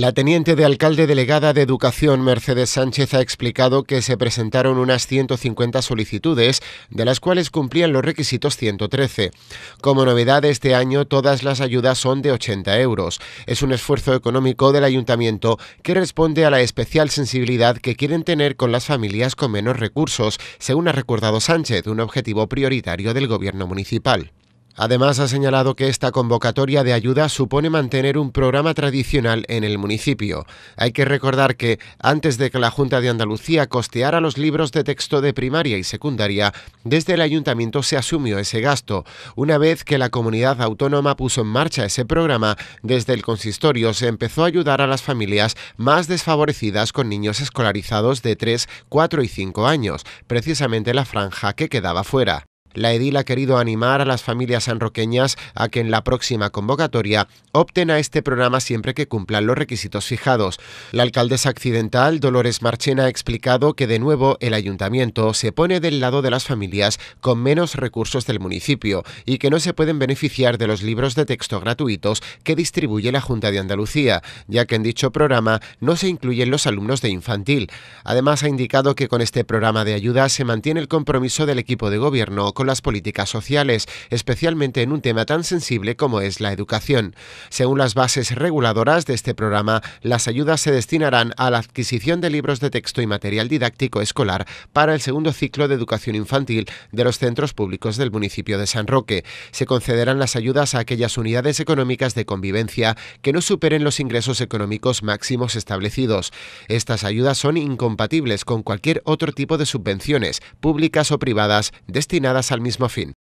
La teniente de alcalde delegada de Educación, Mercedes Sánchez, ha explicado que se presentaron unas 150 solicitudes, de las cuales cumplían los requisitos 113. Como novedad, este año todas las ayudas son de 80 euros. Es un esfuerzo económico del ayuntamiento que responde a la especial sensibilidad que quieren tener con las familias con menos recursos, según ha recordado Sánchez, un objetivo prioritario del gobierno municipal. Además, ha señalado que esta convocatoria de ayuda supone mantener un programa tradicional en el municipio. Hay que recordar que, antes de que la Junta de Andalucía costeara los libros de texto de primaria y secundaria, desde el ayuntamiento se asumió ese gasto. Una vez que la comunidad autónoma puso en marcha ese programa, desde el consistorio se empezó a ayudar a las familias más desfavorecidas con niños escolarizados de 3, 4 y 5 años, precisamente la franja que quedaba fuera la edil ha querido animar a las familias sanroqueñas a que en la próxima convocatoria opten a este programa siempre que cumplan los requisitos fijados. La alcaldesa accidental, Dolores Marchena, ha explicado que de nuevo el ayuntamiento se pone del lado de las familias con menos recursos del municipio y que no se pueden beneficiar de los libros de texto gratuitos que distribuye la Junta de Andalucía, ya que en dicho programa no se incluyen los alumnos de infantil. Además, ha indicado que con este programa de ayuda se mantiene el compromiso del equipo de gobierno con las políticas sociales, especialmente en un tema tan sensible como es la educación. Según las bases reguladoras de este programa, las ayudas se destinarán a la adquisición de libros de texto y material didáctico escolar para el segundo ciclo de educación infantil de los centros públicos del municipio de San Roque. Se concederán las ayudas a aquellas unidades económicas de convivencia que no superen los ingresos económicos máximos establecidos. Estas ayudas son incompatibles con cualquier otro tipo de subvenciones, públicas o privadas, destinadas al mismo fin.